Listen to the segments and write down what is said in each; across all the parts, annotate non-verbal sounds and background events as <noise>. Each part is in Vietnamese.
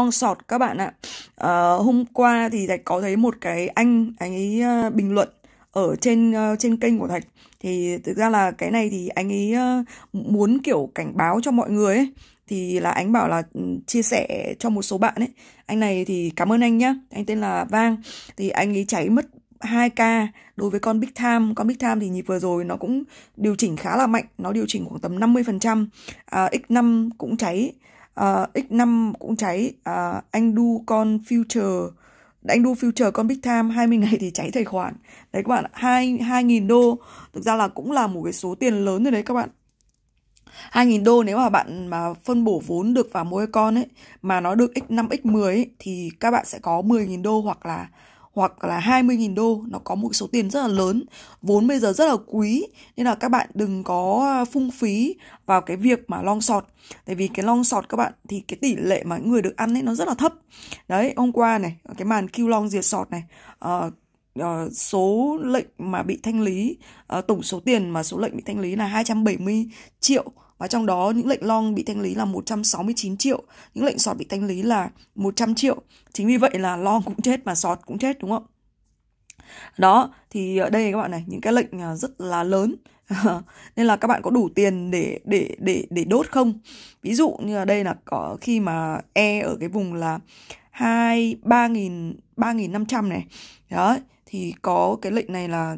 long sọt các bạn ạ à, hôm qua thì thạch có thấy một cái anh anh ấy uh, bình luận ở trên uh, trên kênh của thạch thì thực ra là cái này thì anh ấy uh, muốn kiểu cảnh báo cho mọi người ấy thì là anh bảo là ừ, chia sẻ cho một số bạn ấy anh này thì cảm ơn anh nhá anh tên là vang thì anh ấy cháy mất 2k đối với con Big Time. Con Big Time thì nhịp vừa rồi nó cũng điều chỉnh khá là mạnh, nó điều chỉnh khoảng tầm 50%. À, X5 cũng cháy uh, ờ, X5 cũng cháy uh, anh đu con future anh đu future con big time 20 ngày thì cháy tài khoản đấy các bạn hai hai nghìn đô thực ra là cũng là một cái số tiền lớn rồi đấy các bạn 2.000 đô nếu mà bạn mà phân bổ vốn được vào mỗi con ấy mà nó được x5 x10 ấy, thì các bạn sẽ có 10.000 đô hoặc là hoặc là 20.000 đô nó có một số tiền rất là lớn vốn bây giờ rất là quý nên là các bạn đừng có à, phung phí vào cái việc mà long sọt tại vì cái long sọt các bạn thì cái tỷ lệ mà người được ăn ấy nó rất là thấp đấy hôm qua này cái màn kêu long diệt sọt này uh, uh, số lệnh mà bị thanh lý uh, tổng số tiền mà số lệnh bị thanh lý là 270 triệu và trong đó những lệnh long bị thanh lý là 169 triệu, những lệnh sọt bị thanh lý là 100 triệu. Chính vì vậy là long cũng chết mà sọt cũng chết đúng không? Đó, thì ở đây các bạn này, những cái lệnh ờ, rất là lớn. <laughs> Nên là các bạn có đủ tiền để để để để đốt không? Ví dụ như là đây là có khi mà E ở cái vùng là hai ba nghìn ba nghìn năm trăm này đó thì có cái lệnh này là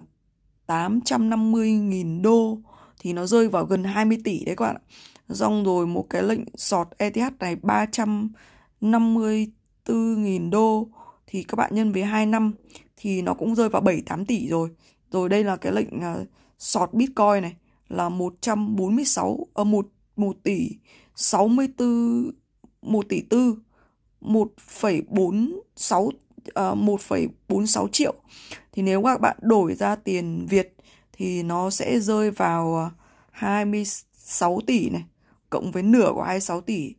tám trăm năm mươi nghìn đô thì nó rơi vào gần 20 tỷ đấy các bạn ạ. Xong rồi một cái lệnh sọt ETH này 354.000 đô thì các bạn nhân với 2 năm thì nó cũng rơi vào 7 8 tỷ rồi. Rồi đây là cái lệnh à, sọt Bitcoin này là 146 ở uh, 1 1 tỷ 64 1 tỷ 4 1,46 uh, 1,46 triệu thì nếu các bạn đổi ra tiền Việt thì nó sẽ rơi vào 26 ờ, tỷ này cộng với nửa của 26 tỷ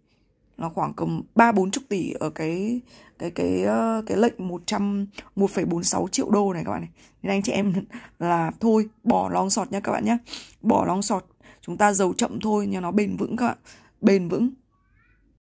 là khoảng cầm 3 chục tỷ ở cái cái cái ờ, cái lệnh 100 1,46 triệu đô này các bạn này. Nên anh chị em <laughs> là thôi bỏ long sọt nha các bạn nhé Bỏ long sọt, chúng ta giàu chậm thôi nhưng nó bền vững các bạn. Bền vững